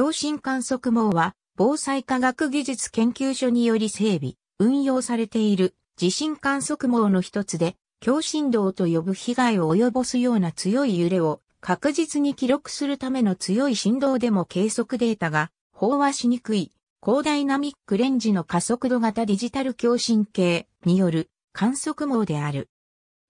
共振観測網は、防災科学技術研究所により整備、運用されている地震観測網の一つで、強振動と呼ぶ被害を及ぼすような強い揺れを確実に記録するための強い振動でも計測データが飽和しにくい高ダイナミックレンジの加速度型デジタル共振計による観測網である。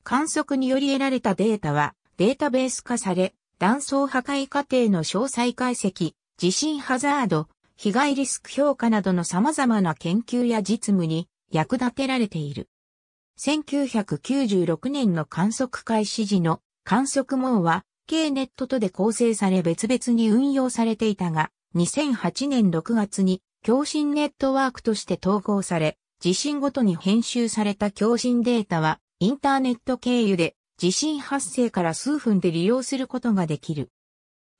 観測により得られたデータはデータベース化され、断層破壊過程の詳細解析、地震ハザード、被害リスク評価などの様々な研究や実務に役立てられている。1996年の観測開始時の観測網は K ネットとで構成され別々に運用されていたが、2008年6月に共振ネットワークとして統合され、地震ごとに編集された共振データはインターネット経由で地震発生から数分で利用することができる。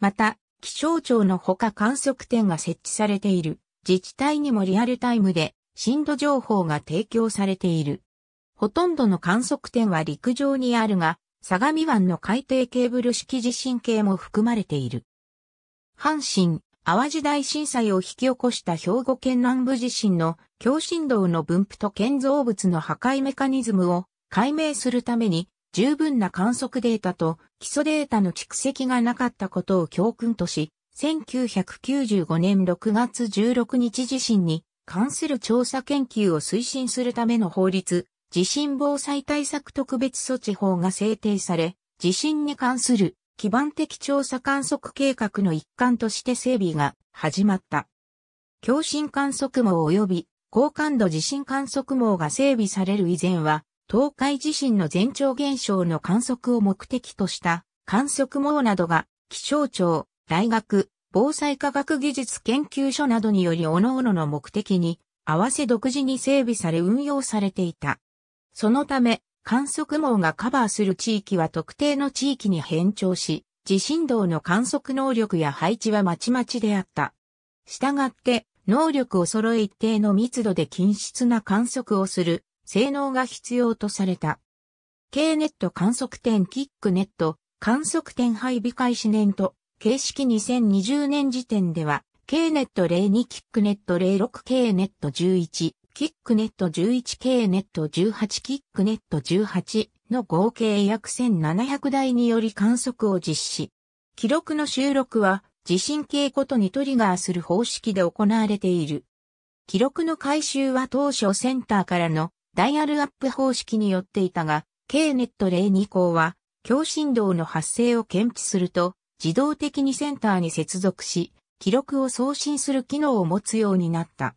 また、気象庁のほか観測点が設置されている自治体にもリアルタイムで震度情報が提供されている。ほとんどの観測点は陸上にあるが、相模湾の海底ケーブル式地震計も含まれている。阪神、淡路大震災を引き起こした兵庫県南部地震の強振動の分布と建造物の破壊メカニズムを解明するために十分な観測データと基礎データの蓄積がなかったことを教訓とし、1995年6月16日地震に関する調査研究を推進するための法律、地震防災対策特別措置法が制定され、地震に関する基盤的調査観測計画の一環として整備が始まった。共振観測網及び高感度地震観測網が整備される以前は、東海地震の前兆現象の観測を目的とした観測網などが気象庁、大学、防災科学技術研究所などにより各々の目的に合わせ独自に整備され運用されていた。そのため、観測網がカバーする地域は特定の地域に変調し、地震動の観測能力や配置はまちまちであった。したがって、能力を揃え一定の密度で均質な観測をする性能が必要とされた。K ネット観測点キックネット観測点配備開始年と、形式2020年時点では、K ネット02キックネット 06K ネット11、キックネット 11K ネット18キックネット18の合計約1700台により観測を実施。記録の収録は地震計ごとにトリガーする方式で行われている。記録の回収は当初センターからのダイヤルアップ方式によっていたが、k ネット0 2項は、強振動の発生を検知すると、自動的にセンターに接続し、記録を送信する機能を持つようになった。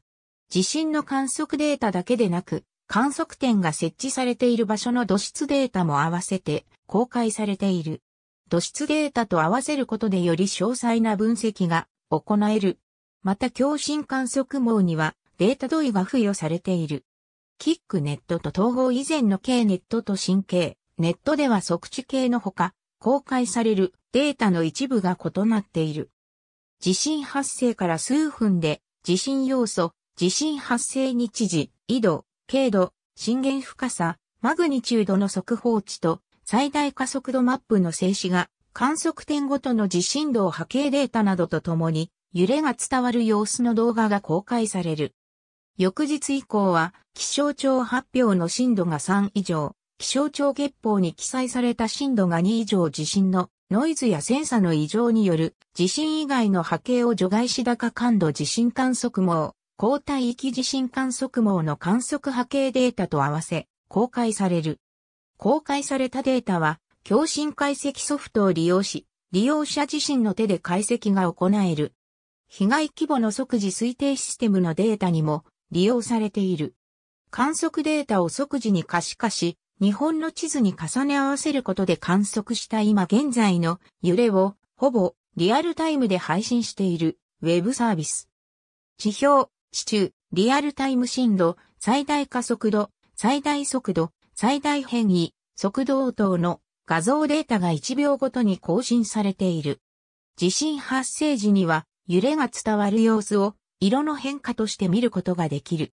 地震の観測データだけでなく、観測点が設置されている場所の土質データも合わせて公開されている。土質データと合わせることでより詳細な分析が行える。また共振観測網にはデータ同意が付与されている。キックネットと統合以前の K ネットと神経、ネットでは即知系のほか、公開されるデータの一部が異なっている。地震発生から数分で、地震要素、地震発生日時、緯度、経度、震源深さ、マグニチュードの速報値と最大加速度マップの静止が観測点ごとの地震動波形データなどとともに揺れが伝わる様子の動画が公開される。翌日以降は、気象庁発表の震度が3以上、気象庁月報に記載された震度が2以上地震のノイズやセンサの異常による地震以外の波形を除外し高感度地震観測網、高帯域地震観測網の観測波形データと合わせ公開される。公開されたデータは共振解析ソフトを利用し、利用者自身の手で解析が行える。被害規模の即時推定システムのデータにも利用されている。観測データを即時に可視化し、日本の地図に重ね合わせることで観測した今現在の揺れをほぼリアルタイムで配信しているウェブサービス。地表、地中、リアルタイム震度、最大加速度、最大速度、最大変異、速度等の画像データが1秒ごとに更新されている。地震発生時には揺れが伝わる様子を色の変化として見ることができる。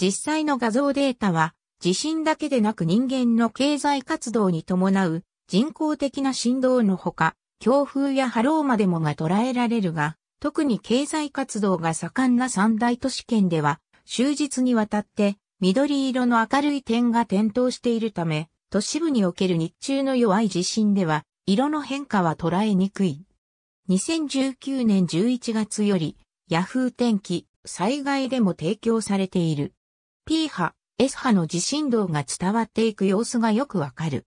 実際の画像データは、地震だけでなく人間の経済活動に伴う人工的な振動のほか、強風や波浪までもが捉えられるが、特に経済活動が盛んな三大都市圏では、終日にわたって緑色の明るい点が点灯しているため、都市部における日中の弱い地震では、色の変化は捉えにくい。2019年11月より、ヤフー天気、災害でも提供されている。P 波、S 波の地震動が伝わっていく様子がよくわかる。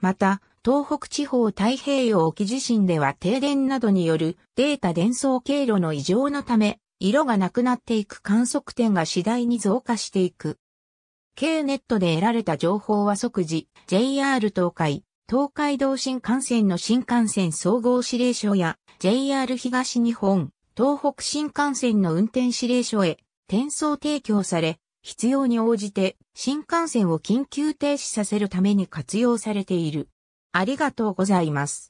また、東北地方太平洋沖地震では停電などによるデータ伝送経路の異常のため、色がなくなっていく観測点が次第に増加していく。K ネットで得られた情報は即時、JR 東海、東海道新幹線の新幹線総合指令所や JR 東日本、東北新幹線の運転指令所へ転送提供され、必要に応じて新幹線を緊急停止させるために活用されている。ありがとうございます。